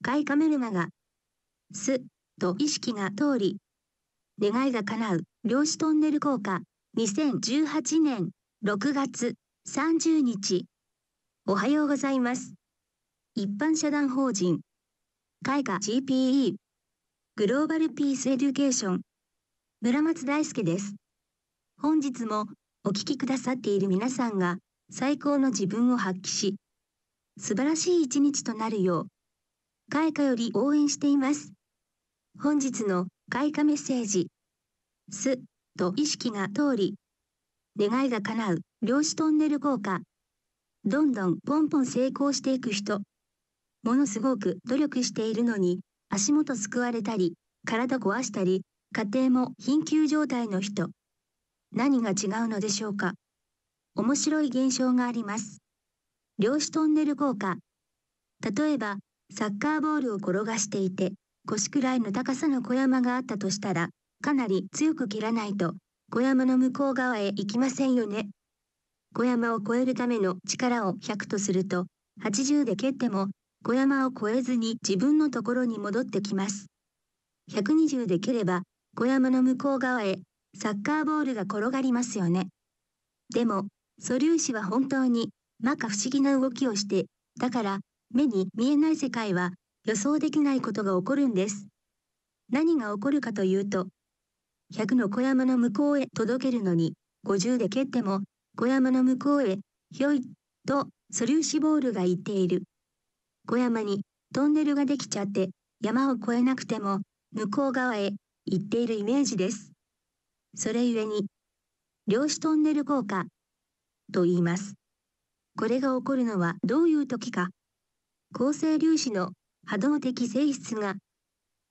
ガイカメルマが、す、と意識が通り、願いが叶う、量子トンネル効果、2018年6月30日。おはようございます。一般社団法人、海下 GPE、グローバルピースエデュケーション、村松大輔です。本日もお聞きくださっている皆さんが、最高の自分を発揮し、素晴らしい一日となるよう、開花より応援しています。本日の開花メッセージ。す、と意識が通り、願いが叶う、量子トンネル効果。どんどんポンポン成功していく人。ものすごく努力しているのに、足元すくわれたり、体壊したり、家庭も貧窮状態の人。何が違うのでしょうか面白い現象があります。量子トンネル効果。例えば、サッカーボールを転がしていて腰くらいの高さの小山があったとしたらかなり強く切らないと小山の向こう側へ行きませんよね。小山を越えるための力を100とすると80で蹴っても小山を越えずに自分のところに戻ってきます。120で蹴れば小山の向こう側へサッカーボールが転がりますよね。でも素粒子は本当に摩訶不思議な動きをしてだから目に見えない世界は予想できないことが起こるんです。何が起こるかというと、100の小山の向こうへ届けるのに、50で蹴っても、小山の向こうへ、ひょい、と、素粒子ボールが行っている。小山にトンネルができちゃって、山を越えなくても、向こう側へ行っているイメージです。それゆえに、量子トンネル効果と言います。これが起こるのはどういう時か構成粒子の波動的性質が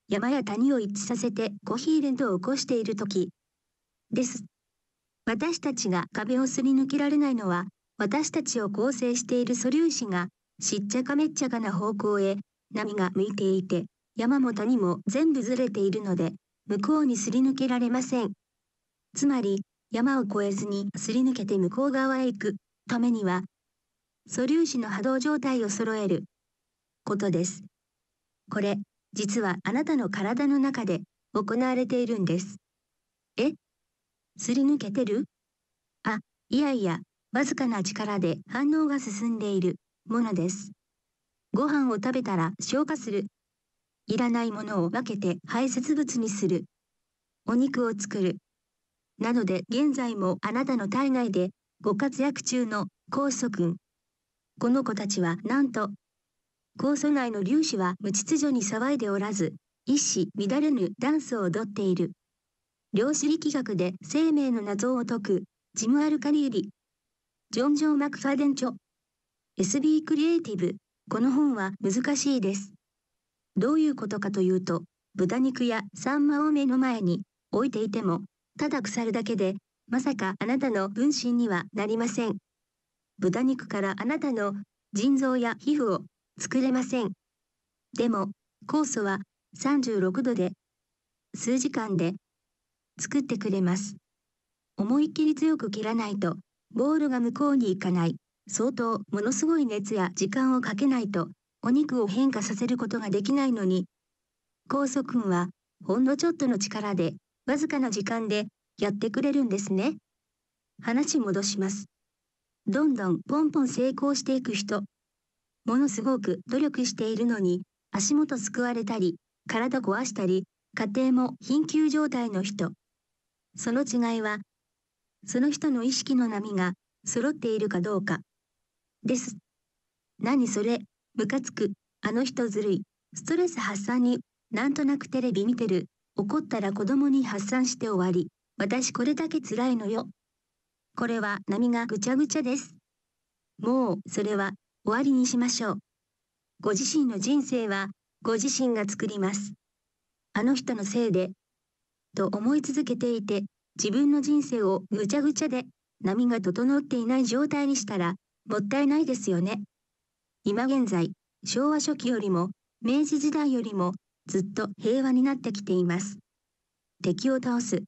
山や谷を一致させてコヒーレントを起こしている時です。私たちが壁をすり抜けられないのは私たちを構成している素粒子がしっちゃかめっちゃかな方向へ波が向いていて山も谷も全部ずれているので向こうにすり抜けられません。つまり山を越えずにすり抜けて向こう側へ行くためには素粒子の波動状態を揃えることです。これ、実はあなたの体の中で行われているんです。えすり抜けてるあ、いやいや、わずかな力で反応が進んでいるものです。ご飯を食べたら消化する。いらないものを分けて排泄物にする。お肉を作る。なので現在もあなたの体内でご活躍中の酵素君。この子たちはなんと酵素内の粒子は無秩序に騒いでおらず、一糸乱れぬダンスを踊っている。量子力学で生命の謎を解く、ジム・アルカリーリ。ジョン・ジョー・マクファーデン著。SB クリエイティブ。この本は難しいです。どういうことかというと、豚肉やサンマを目の前に置いていても、ただ腐るだけで、まさかあなたの分身にはなりません。豚肉からあなたの腎臓や皮膚を作れません。でも、酵素は36度で数時間で作ってくれます。思い切り強く切らないと、ボールが向こうに行かない。相当ものすごい熱や時間をかけないと、お肉を変化させることができないのに、酵素君はほんのちょっとの力で、わずかな時間でやってくれるんですね。話戻します。どんどんポンポン成功していく人。ものすごく努力しているのに、足元すくわれたり、体壊したり、家庭も貧窮状態の人。その違いは、その人の意識の波が揃っているかどうか。です。何それ、ムカつく、あの人ずるい、ストレス発散に、なんとなくテレビ見てる、怒ったら子供に発散して終わり、私これだけ辛いのよ。これは波がぐちゃぐちゃです。もう、それは終わりにしましょう。ご自身の人生はご自身が作ります。あの人のせいで、と思い続けていて、自分の人生をぐちゃぐちゃで、波が整っていない状態にしたら、もったいないですよね。今現在、昭和初期よりも、明治時代よりも、ずっと平和になってきています。敵を倒す。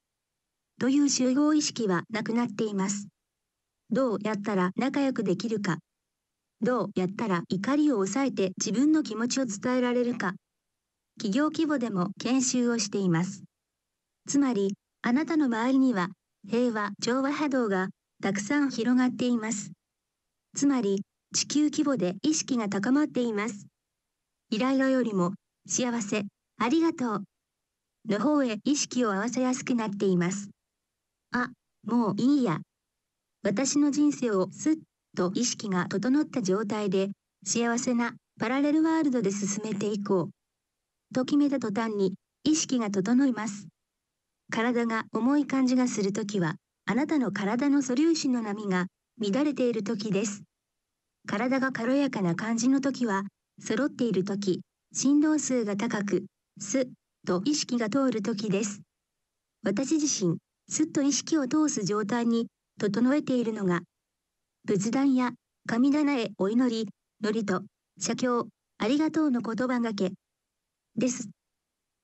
という集合意識はなくなっています。どうやったら仲良くできるか。どうやったら怒りを抑えて自分の気持ちを伝えられるか。企業規模でも研修をしています。つまり、あなたの周りには平和調和波動がたくさん広がっています。つまり、地球規模で意識が高まっています。イライラよりも幸せ、ありがとうの方へ意識を合わせやすくなっています。あ、もういいや。私の人生をすっと意識が整った状態で、幸せなパラレルワールドで進めていこう。と決めた途端に、意識が整います。体が重い感じがするときは、あなたの体の素粒子の波が乱れているときです。体が軽やかな感じのときは、揃っているとき、振動数が高く、す、と意識が通るときです。私自身、すっと意識を通す状態に整えているのが仏壇や神棚へお祈り、のりと、写経、ありがとうの言葉がけです。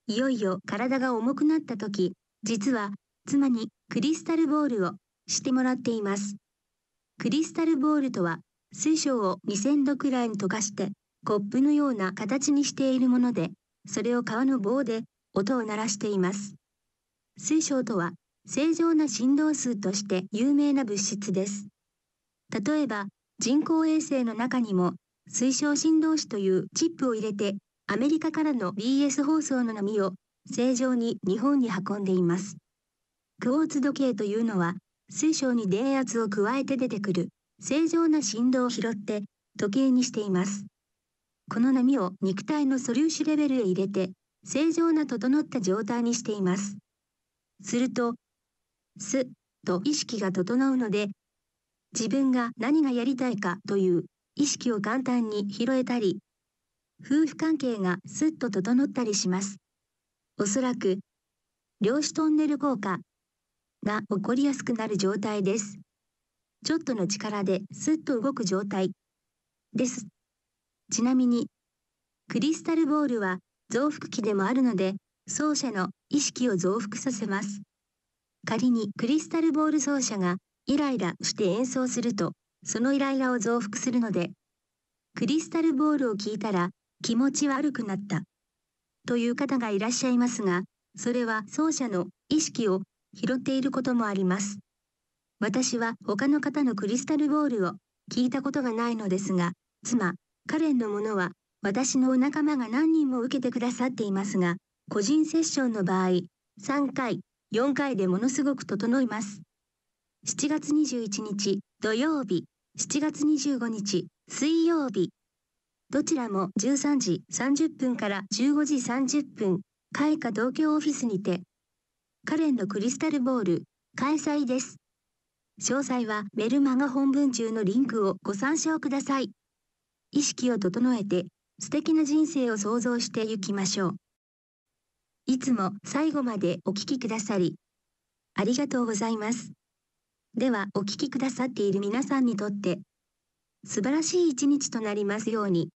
いよいよ体が重くなった時、実は妻にクリスタルボールをしてもらっています。クリスタルボールとは、水晶を2000度くらいに溶かして、コップのような形にしているもので、それを皮の棒で音を鳴らしています。水晶とは、正常な振動数として有名な物質です。例えば人工衛星の中にも水晶振動子というチップを入れてアメリカからの BS 放送の波を正常に日本に運んでいます。クォーツ時計というのは水晶に電圧を加えて出てくる正常な振動を拾って時計にしています。この波を肉体の素粒子レベルへ入れて正常な整った状態にしています。すると、すと意識が整うので自分が何がやりたいかという意識を簡単に拾えたり、夫婦関係がすっと整ったりします。おそらく、量子トンネル効果が起こりやすくなる状態です。ちょっとの力ですっと動く状態です。ちなみに、クリスタルボールは増幅器でもあるので、奏者の意識を増幅させます。仮にクリスタルボール奏者がイライラして演奏すると、そのイライラを増幅するので、クリスタルボールを聞いたら気持ち悪くなった。という方がいらっしゃいますが、それは奏者の意識を拾っていることもあります。私は他の方のクリスタルボールを聞いたことがないのですが、妻、カレンのものは私のお仲間が何人も受けてくださっていますが、個人セッションの場合、3回、4回でものすごく整います。7月21日土曜日7月25日水曜日どちらも13時30分から15時30分開花東京オフィスにてカレンのクリスタルボール開催です詳細はメルマガ本文中のリンクをご参照ください意識を整えて素敵な人生を想像してゆきましょういつも最後までお聴きくださりありがとうございますではお聴きくださっている皆さんにとって素晴らしい一日となりますように。